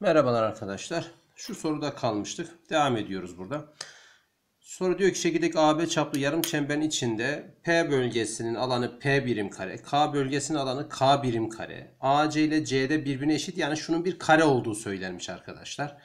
Merhabalar arkadaşlar. Şu soruda kalmıştık. Devam ediyoruz burada. Soru diyor ki şekildeki AB çaplı yarım çemberin içinde P bölgesinin alanı P birim kare, K bölgesinin alanı K birim kare, AC ile CD birbirine eşit yani şunun bir kare olduğu söylenmiş arkadaşlar.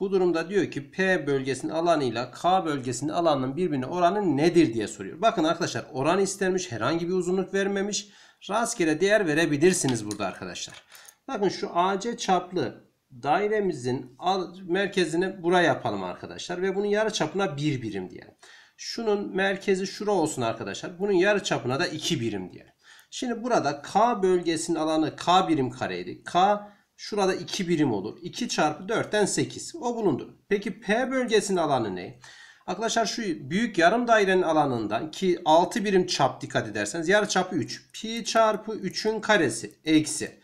Bu durumda diyor ki P bölgesinin alanıyla K bölgesinin alanının birbirine oranı nedir diye soruyor. Bakın arkadaşlar oran istenmiş herhangi bir uzunluk vermemiş. Rastgele değer verebilirsiniz burada arkadaşlar. Bakın şu AC çaplı dairemizin merkezini buraya yapalım arkadaşlar ve bunun yarı çapına bir birim diyelim. Şunun merkezi şura olsun arkadaşlar. Bunun yarı çapına da iki birim diyelim. Şimdi burada K bölgesinin alanı K birim kareydi. K şurada iki birim olur. 2 çarpı 4'ten 8. O bulundu. Peki P bölgesinin alanı ne? Arkadaşlar şu büyük yarım dairenin alanından ki 6 birim çap dikkat ederseniz yarı çapı 3. Pi çarpı 3'ün karesi eksi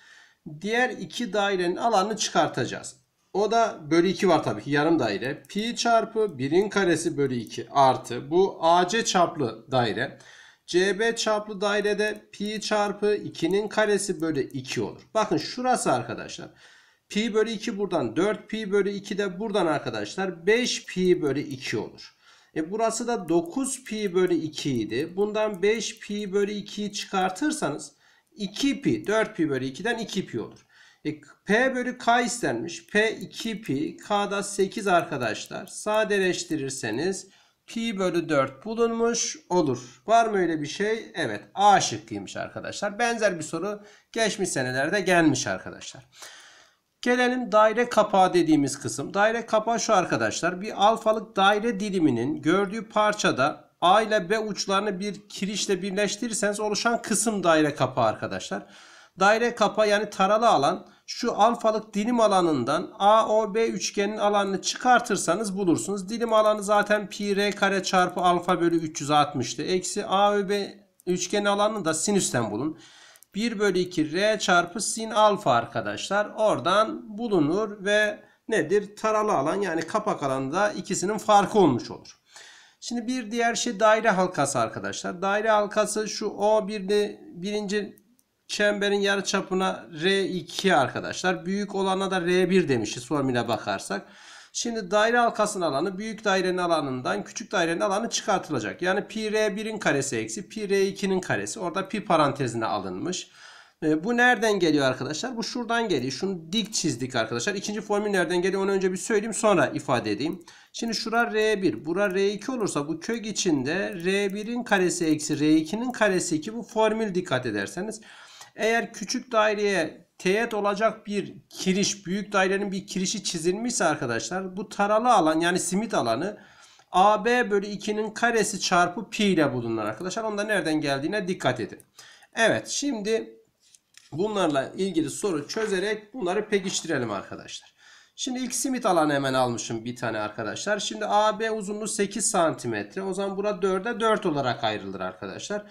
diğer iki dairenin alanını çıkartacağız. O da bölü 2 var tabii ki yarım daire. Pi çarpı 1'in karesi bölü 2 artı bu AC çaplı daire. CB çaplı dairede pi çarpı 2'nin karesi bölü 2 olur. Bakın şurası arkadaşlar. Pi bölü 2 buradan 4 pi bölü 2 de buradan arkadaşlar 5 pi bölü 2 olur. E burası da 9 pi bölü 2 idi. Bundan 5 pi bölü 2'yi çıkartırsanız 2pi 4pi bölü 2'den 2pi olur. E, P bölü K istenmiş. P 2pi K'da 8 arkadaşlar. Sadeleştirirseniz pi bölü 4 bulunmuş olur. Var mı öyle bir şey? Evet A şıkkıymış arkadaşlar. Benzer bir soru geçmiş senelerde gelmiş arkadaşlar. Gelelim daire kapağı dediğimiz kısım. Daire kapağı şu arkadaşlar. Bir alfalık daire diliminin gördüğü parçada A ile B uçlarını bir kirişle birleştirirseniz oluşan kısım daire kapağı arkadaşlar. Daire kapağı yani taralı alan şu alfalık dilim alanından AOB üçgenin alanını çıkartırsanız bulursunuz. Dilim alanı zaten pi r kare çarpı alfa bölü 360'tı. Eksi AOB üçgen alanını da sinüsten bulun. 1 bölü 2 r çarpı sin alfa arkadaşlar. Oradan bulunur ve nedir? Taralı alan yani kapak alanda ikisinin farkı olmuş olur. Şimdi bir diğer şey daire halkası arkadaşlar. Daire halkası şu O bir de birinci çemberin yarı çapına R2 arkadaşlar. Büyük olana da R1 demişiz formüle bakarsak. Şimdi daire halkasının alanı büyük dairenin alanından küçük dairenin alanı çıkartılacak. Yani pi r1'in karesi eksi pi r2'nin karesi. Orada pi parantezine alınmış. E, bu nereden geliyor arkadaşlar? Bu şuradan geliyor. Şunu dik çizdik arkadaşlar. İkinci formül nereden geliyor? Onu önce bir söyleyeyim sonra ifade edeyim. Şimdi şura R1. Bura R2 olursa bu kök içinde R1'in karesi eksi R2'nin karesi ki bu formül dikkat ederseniz. Eğer küçük daireye teğet olacak bir kiriş, büyük dairenin bir kirişi çizilmişse arkadaşlar bu taralı alan yani simit alanı AB bölü 2'nin karesi çarpı pi ile bulunur arkadaşlar. Onda nereden geldiğine dikkat edin. Evet şimdi bunlarla ilgili soru çözerek bunları pekiştirelim arkadaşlar. Şimdi ilk simit alanı hemen almışım bir tane arkadaşlar. Şimdi AB uzunluğu 8 santimetre. O zaman bura 4'e 4 olarak ayrılır arkadaşlar.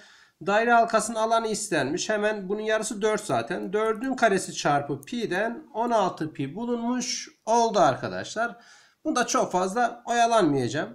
Daire halkasının alanı istenmiş. Hemen bunun yarısı 4 zaten. 4'ün karesi çarpı pi'den 16 pi bulunmuş oldu arkadaşlar. Bunda çok fazla oyalanmayacağım.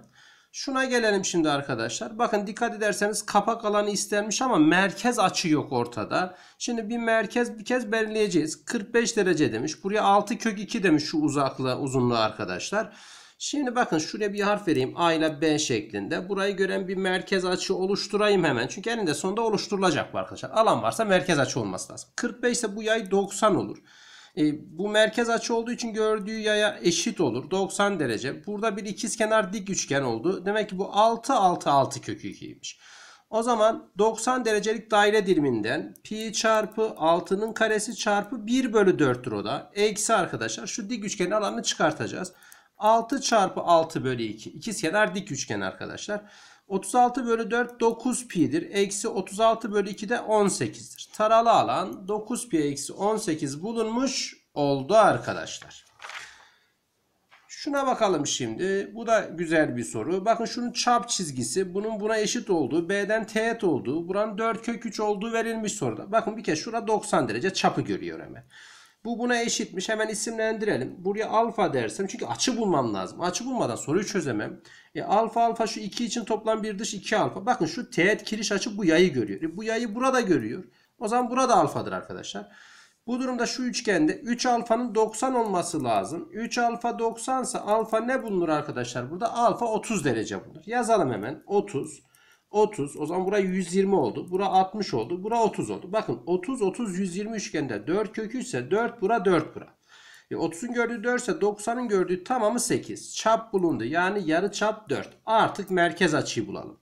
Şuna gelelim şimdi arkadaşlar. Bakın dikkat ederseniz kapak alanı istenmiş ama merkez açı yok ortada. Şimdi bir merkez bir kez belirleyeceğiz. 45 derece demiş. Buraya 6 kök 2 demiş şu uzaklığı uzunluğu arkadaşlar. Şimdi bakın şuraya bir harf vereyim. A ile B şeklinde. Burayı gören bir merkez açı oluşturayım hemen. Çünkü eninde sonunda oluşturulacak bu arkadaşlar. Alan varsa merkez açı olması lazım. 45 ise bu yay 90 olur. E, bu merkez açı olduğu için gördüğü yaya eşit olur. 90 derece. Burada bir ikizkenar dik üçgen oldu. Demek ki bu 6 6 6 kökü 2'ymiş. O zaman 90 derecelik daire diriminden pi çarpı 6'nın karesi çarpı 1 bölü 4'tür o da. Eksi arkadaşlar şu dik üçgenin alanını çıkartacağız. 6 çarpı 6 bölü 2. İkizkenar dik üçgen arkadaşlar. 36 bölü 4 9 pi'dir. Eksi 36 bölü 2 de 18'dir. Taralı alan 9 pi eksi 18 bulunmuş oldu arkadaşlar. Şuna bakalım şimdi. Bu da güzel bir soru. Bakın şunun çap çizgisi bunun buna eşit olduğu, B'den teğet olduğu, buranın 4 kök 3 olduğu verilmiş soruda. Bakın bir kez şurada 90 derece çapı görüyor hemen. Bu buna eşitmiş. Hemen isimlendirelim. Buraya alfa dersem çünkü açı bulmam lazım. Açı bulmadan soruyu çözemem. E, alfa alfa şu 2 için toplam bir dış 2 alfa. Bakın şu teğet kiriş açı bu yayı görüyor. E, bu yayı burada görüyor. O zaman burada alfadır arkadaşlar. Bu durumda şu üçgende 3 alfanın 90 olması lazım. 3 alfa 90 ise alfa ne bulunur arkadaşlar? Burada alfa 30 derece bulunur. Yazalım hemen 30. 30. O zaman buraya 120 oldu. Bura 60 oldu. Bura 30 oldu. Bakın 30 30 120 üçgende 4 kökü ise 4 bura 4 bura. 30'un e, gördüğü 4 ise 90'ın gördüğü tamamı 8. Çap bulundu. Yani yarı çap 4. Artık merkez açıyı bulalım.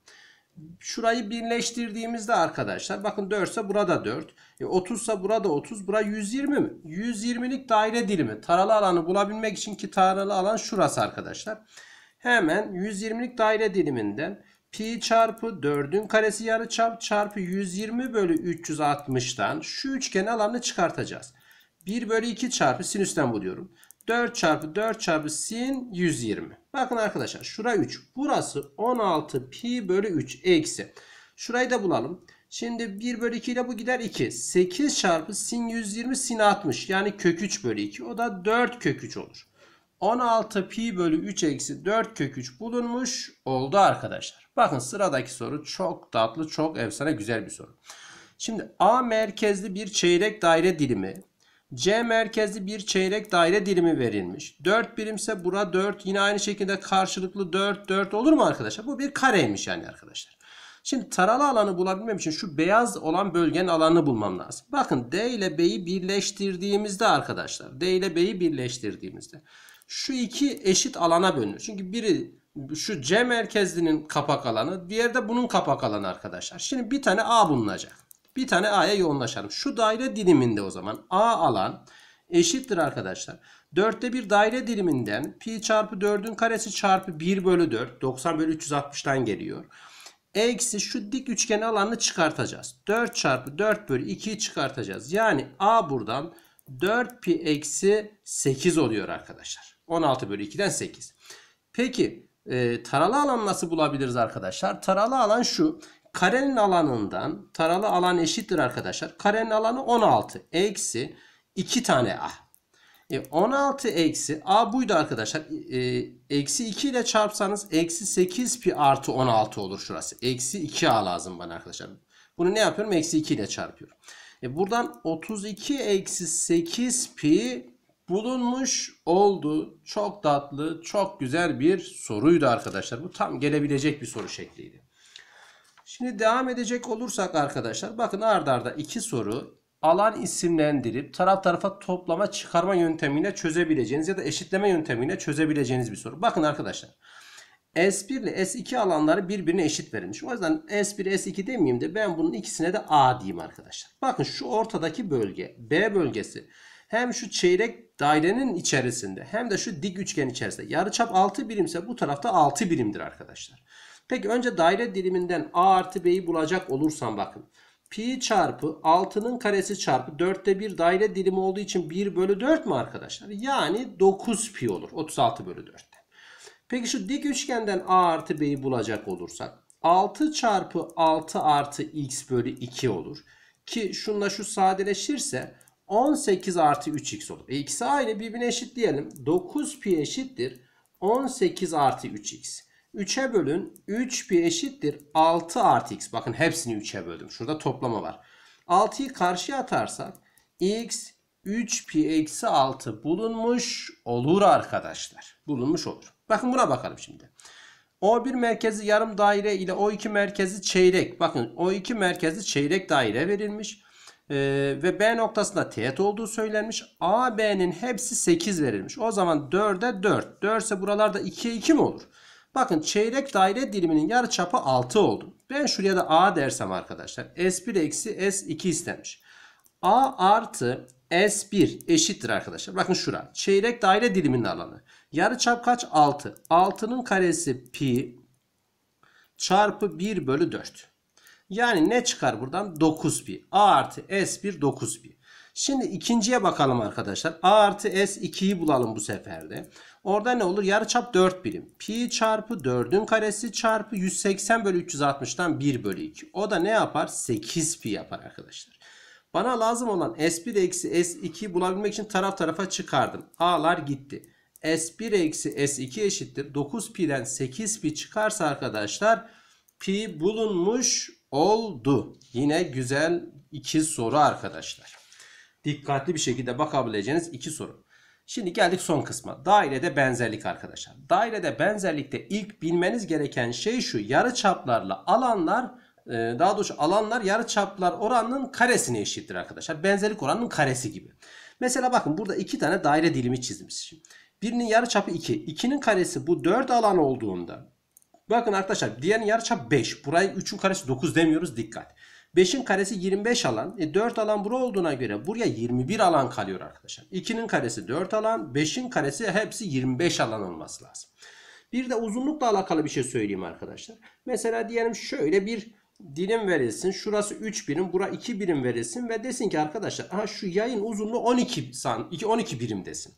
Şurayı birleştirdiğimizde arkadaşlar bakın 4 ise burada 4. 30 e, ise burada 30. Bura 120 mi? 120'lik daire dilimi. Taralı alanı bulabilmek için ki taralı alan şurası arkadaşlar. Hemen 120'lik daire diliminden pi çarpı 4'ün karesi yarı çap çarpı 120 bölü 360'tan şu üçgen alanını çıkartacağız. 1 bölü 2 çarpı sinüsten buluyorum. 4 çarpı 4 çarpı sin 120. Bakın arkadaşlar şura 3. Burası 16 pi bölü 3 eksi. Şurayı da bulalım. Şimdi 1 bölü 2 ile bu gider 2. 8 çarpı sin 120 sin 60. Yani kök 3 bölü 2. O da 4 kök 3 olur. 16 pi bölü 3 eksi 4 kök 3 bulunmuş oldu arkadaşlar. Bakın sıradaki soru çok tatlı, çok efsane güzel bir soru. Şimdi A merkezli bir çeyrek daire dilimi, C merkezli bir çeyrek daire dilimi verilmiş. 4 birimse bura 4 yine aynı şekilde karşılıklı 4 4 olur mu arkadaşlar? Bu bir kareymiş yani arkadaşlar. Şimdi taralı alanı bulabilmem için şu beyaz olan bölgenin alanını bulmam lazım. Bakın D ile B'yi birleştirdiğimizde arkadaşlar. D ile B'yi birleştirdiğimizde şu iki eşit alana bölünür. Çünkü biri şu C merkezlinin kapak alanı, diğer de bunun kapak alanı arkadaşlar. Şimdi bir tane A bulunacak. Bir tane A'ya yoğunlaşalım. Şu daire diliminde o zaman A alan eşittir arkadaşlar. 4'te bir daire diliminden pi çarpı 4'ün karesi çarpı 1 bölü 4 90 bölü 360'tan geliyor. Eksi şu dik üçgen alanını çıkartacağız. 4 çarpı 4 bölü 2'yi çıkartacağız. Yani A buradan 4 pi eksi 8 oluyor arkadaşlar. 16 bölü 2'den 8. Peki e, taralı alan nasıl bulabiliriz arkadaşlar? Taralı alan şu. Karenin alanından taralı alan eşittir arkadaşlar. Karenin alanı 16 eksi 2 tane A. E, 16 eksi A buydu arkadaşlar. E, eksi 2 ile çarpsanız eksi 8 pi artı 16 olur şurası. Eksi 2 A lazım bana arkadaşlar. Bunu ne yapıyorum? Eksi 2 ile çarpıyorum. E, buradan 32 eksi 8 pi bulunmuş oldu. Çok tatlı, çok güzel bir soruydu arkadaşlar. Bu tam gelebilecek bir soru şekliydi. Şimdi devam edecek olursak arkadaşlar bakın ardarda arda iki soru alan isimlendirip taraf tarafa toplama çıkarma yöntemiyle çözebileceğiniz ya da eşitleme yöntemiyle çözebileceğiniz bir soru. Bakın arkadaşlar S1 ile S2 alanları birbirine eşit verilmiş. O yüzden S1 S2 demeyeyim de ben bunun ikisine de A diyeyim arkadaşlar. Bakın şu ortadaki bölge B bölgesi hem şu çeyrek dairenin içerisinde hem de şu dik üçgen içerisinde yarıçap 6 birimse bu tarafta 6 birimdir arkadaşlar. Peki önce daire diliminden a artı b'yi bulacak olursam bakın. Pi çarpı 6'nın karesi çarpı 4'te 1 daire dilimi olduğu için 1 bölü 4 mü arkadaşlar? Yani 9 pi olur 36 bölü 4'te. Peki şu dik üçgenden a artı b'yi bulacak olursak 6 çarpı 6 artı x bölü 2 olur. Ki şunla şu sadeleşirse 18 artı 3x olur. E ikisi aynı birbirine eşit diyelim. 9pi eşittir 18 artı 3x. 3'e bölün 3pi eşittir 6 artı x. Bakın hepsini 3'e böldüm. Şurada toplama var. 6'yı karşıya atarsak x 3pi eksi 6 bulunmuş olur arkadaşlar. Bulunmuş olur. Bakın buna bakalım şimdi. O1 merkezi yarım daire ile O2 merkezi çeyrek. Bakın O2 merkezi çeyrek daire verilmiş e, ve B noktasında teğet olduğu söylenmiş. A, B'nin hepsi 8 verilmiş. O zaman 4'e 4. 4 ise buralarda 2'ye 2 mi olur? Bakın çeyrek daire diliminin yarıçapı 6 oldu. Ben şuraya da A dersem arkadaşlar S1 eksi S2 istemiş. A artı S1 eşittir arkadaşlar. Bakın şura. Çeyrek daire diliminin alanı. Yarıçap kaç? 6. 6'nın karesi pi çarpı 1 bölü 4. Yani ne çıkar buradan? 9pi. A artı S1 9pi. Şimdi ikinciye bakalım arkadaşlar. A artı S 2'yi bulalım bu seferde. Orada ne olur? Yarıçap 4 birim. Pi çarpı 4'ün karesi çarpı 180 bölü 360'tan 1 bölü 2. O da ne yapar? 8 pi yapar arkadaşlar. Bana lazım olan S1 eksi S2'yi bulabilmek için taraf tarafa çıkardım. A'lar gitti. S1 eksi S2 eşittir. 9 pi'den 8 pi çıkarsa arkadaşlar pi bulunmuş oldu. Yine güzel iki soru arkadaşlar. Dikkatli bir şekilde bakabileceğiniz iki soru. Şimdi geldik son kısma. Dairede benzerlik arkadaşlar. Dairede benzerlikte ilk bilmeniz gereken şey şu. Yarı çaplarla alanlar e, daha doğrusu alanlar yarı çaplar oranının karesine eşittir arkadaşlar. Benzerlik oranının karesi gibi. Mesela bakın burada iki tane daire dilimi çizmişim. Birinin yarı çapı 2. 2'nin karesi bu 4 alan olduğunda Bakın arkadaşlar diğer yarıçap 5. Burayı 3'ün karesi 9 demiyoruz dikkat. 5'in karesi 25 alan. E 4 alan bura olduğuna göre buraya 21 alan kalıyor arkadaşlar. 2'nin karesi 4 alan. 5'in karesi hepsi 25 alan olması lazım. Bir de uzunlukla alakalı bir şey söyleyeyim arkadaşlar. Mesela diyelim şöyle bir dilim verilsin. Şurası 3 birim, bura 2 birim verilsin ve desin ki arkadaşlar aha şu yayın uzunluğu 12 san 12 birim desin.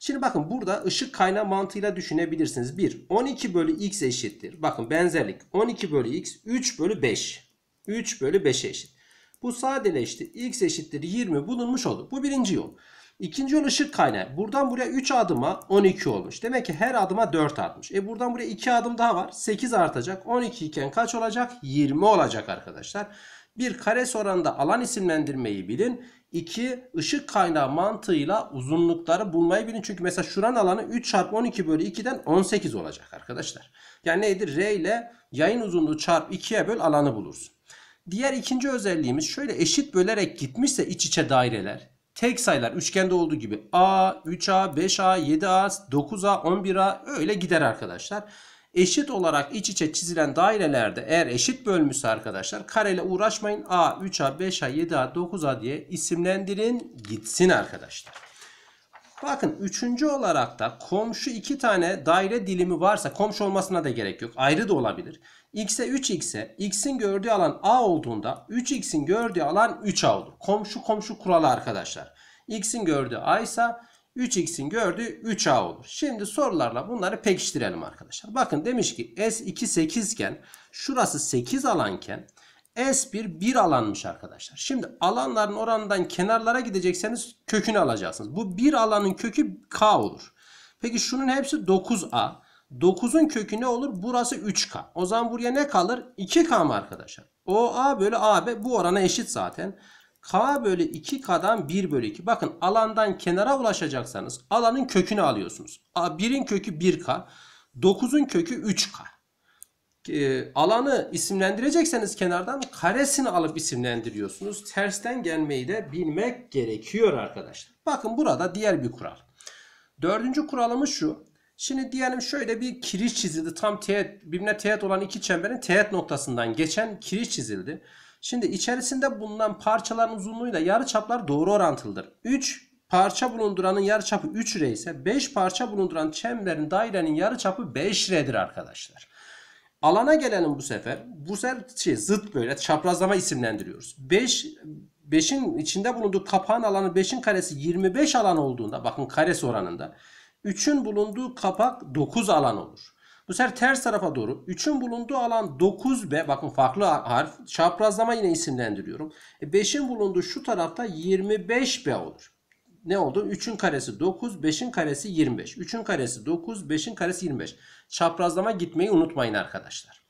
Şimdi bakın burada ışık kaynağı mantığıyla düşünebilirsiniz. 1. 12 bölü x eşittir. Bakın benzerlik 12 bölü x 3 bölü 5. 3 bölü 5 eşit. Bu sadeleşti. x eşittir 20 bulunmuş oldu. Bu birinci yol. İkinci yol ışık kaynağı. Buradan buraya 3 adıma 12 olmuş. Demek ki her adıma 4 artmış. E buradan buraya 2 adım daha var. 8 artacak. 12 iken kaç olacak? 20 olacak arkadaşlar. Bir kares oranında alan isimlendirmeyi bilin. 2. ışık kaynağı mantığıyla uzunlukları bulmayı bilin. Çünkü mesela şuran alanı 3 çarpı 12 bölü 2'den 18 olacak arkadaşlar. Yani nedir? R ile yayın uzunluğu çarpı 2'ye böl alanı bulursun. Diğer ikinci özelliğimiz şöyle eşit bölerek gitmişse iç içe daireler tek sayılar üçgende olduğu gibi A, 3A, 5A, 7A, 9A, 11A öyle gider arkadaşlar eşit olarak iç içe çizilen dairelerde eğer eşit bölmüşse arkadaşlar kareyle uğraşmayın. A, 3A, 5A, 7A, 9A diye isimlendirin gitsin arkadaşlar. Bakın üçüncü olarak da komşu iki tane daire dilimi varsa komşu olmasına da gerek yok. Ayrı da olabilir. X'e 3X'e X'in gördüğü alan A olduğunda 3X'in gördüğü alan 3A olur. Komşu komşu kuralı arkadaşlar. X'in gördüğü A ise 3x'in gördüğü 3a olur. Şimdi sorularla bunları pekiştirelim arkadaşlar. Bakın demiş ki S2 8 iken şurası 8 alanken S1 1 alanmış arkadaşlar. Şimdi alanların oranından kenarlara gidecekseniz kökünü alacaksınız. Bu 1 alanın kökü K olur. Peki şunun hepsi 9A. 9'un kökü ne olur? Burası 3K. O zaman buraya ne kalır? 2K mı arkadaşlar? OA bölü AB bu orana eşit zaten. K bölü 2K'dan 1 bölü 2. Bakın alandan kenara ulaşacaksanız alanın kökünü alıyorsunuz. 1'in kökü 1K. 9'un kökü 3K. E, ee, alanı isimlendirecekseniz kenardan karesini alıp isimlendiriyorsunuz. Tersten gelmeyi de bilmek gerekiyor arkadaşlar. Bakın burada diğer bir kural. Dördüncü kuralımız şu. Şimdi diyelim şöyle bir kiriş çizildi. Tam teğet, birbirine teğet olan iki çemberin teğet noktasından geçen kiriş çizildi. Şimdi içerisinde bulunan parçaların uzunluğuyla yarıçaplar doğru orantılıdır. 3 parça bulunduranın yarıçapı 3R ise 5 parça bulunduran çemberin dairenin yarıçapı 5R'dir arkadaşlar. Alana gelelim bu sefer. Bu sefer şey, zıt böyle çaprazlama isimlendiriyoruz. 5 beş, 5'in içinde bulunduğu kapağın alanı 5'in karesi 25 alan olduğunda bakın karesi oranında 3'ün bulunduğu kapak 9 alan olur. Bu sefer ters tarafa doğru 3'ün bulunduğu alan 9B bakın farklı harf çaprazlama yine isimlendiriyorum. 5'in e, bulunduğu şu tarafta 25B olur. Ne oldu? 3'ün karesi 9, 5'in karesi 25. 3'ün karesi 9, 5'in karesi 25. Çaprazlama gitmeyi unutmayın arkadaşlar.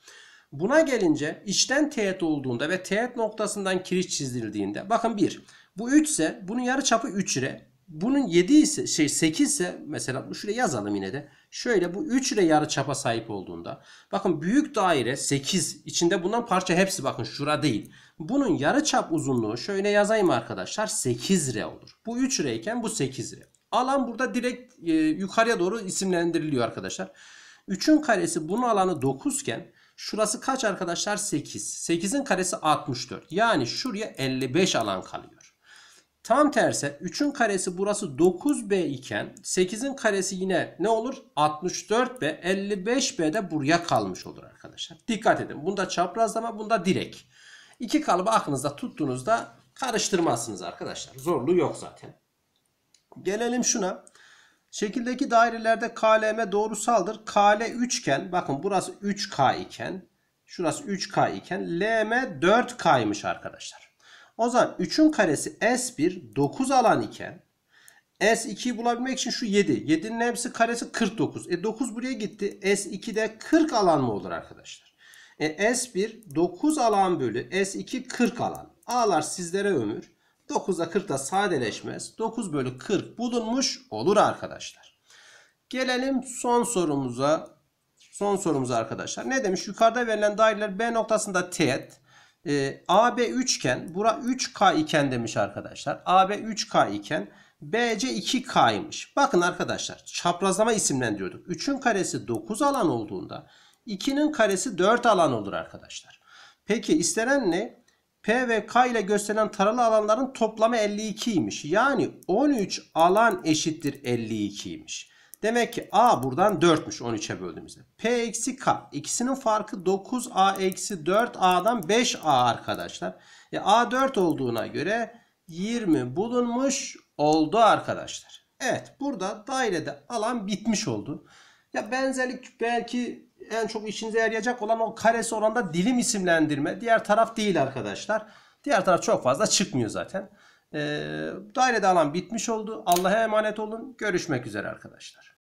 Buna gelince içten teğet olduğunda ve teğet noktasından kiriş çizildiğinde bakın 1. Bu 3 ise bunun yarı çapı 3 lira. Bunun 7 ise şey 8 ise mesela şuraya yazalım yine de. Şöyle bu 3 ile yarı çapa sahip olduğunda bakın büyük daire 8 içinde bundan parça hepsi bakın şura değil. Bunun yarı çap uzunluğu şöyle yazayım arkadaşlar 8 R olur. Bu 3 R iken bu 8 R. Alan burada direkt e, yukarıya doğru isimlendiriliyor arkadaşlar. 3'ün karesi bunun alanı 9 iken şurası kaç arkadaşlar 8. 8'in karesi 64. Yani şuraya 55 alan kalıyor. Tam tersi 3'ün karesi burası 9B iken 8'in karesi yine ne olur? 64B 55B de buraya kalmış olur arkadaşlar. Dikkat edin bunda çaprazlama bunda direk. İki kalıbı aklınızda tuttuğunuzda karıştırmazsınız arkadaşlar. Zorluğu yok zaten. Gelelim şuna. Şekildeki dairelerde KLM doğrusaldır. KL 3 iken bakın burası 3K iken şurası 3K iken LM 4K'ymış arkadaşlar. O zaman 3'ün karesi S1 9 alan iken S2'yi bulabilmek için şu 7. 7'nin hepsi karesi 49. E 9 buraya gitti. s de 40 alan mı olur arkadaşlar? E S1 9 alan bölü S2 40 alan. A'lar sizlere ömür. 9'da da sadeleşmez. 9 bölü 40 bulunmuş olur arkadaşlar. Gelelim son sorumuza. Son sorumuza arkadaşlar. Ne demiş? Yukarıda verilen daireler B noktasında teğet e, ee, AB üçgen bura 3K iken demiş arkadaşlar. AB 3K iken BC 2K'ymış. Bakın arkadaşlar çaprazlama isimlendiriyorduk. 3'ün karesi 9 alan olduğunda 2'nin karesi 4 alan olur arkadaşlar. Peki istenen ne? P ve K ile gösterilen taralı alanların toplamı 52'ymiş. Yani 13 alan eşittir 52'ymiş. Demek ki a buradan 4'müş 13'e böldüğümüzde. P eksi k. ikisinin farkı 9a eksi 4a'dan 5a arkadaşlar. E, a 4 olduğuna göre 20 bulunmuş oldu arkadaşlar. Evet burada dairede alan bitmiş oldu. Ya benzerlik belki en çok işinize yarayacak olan o karesi oranda dilim isimlendirme. Diğer taraf değil arkadaşlar. Diğer taraf çok fazla çıkmıyor zaten. Ee, dairede alan bitmiş oldu. Allah'a emanet olun. Görüşmek üzere arkadaşlar.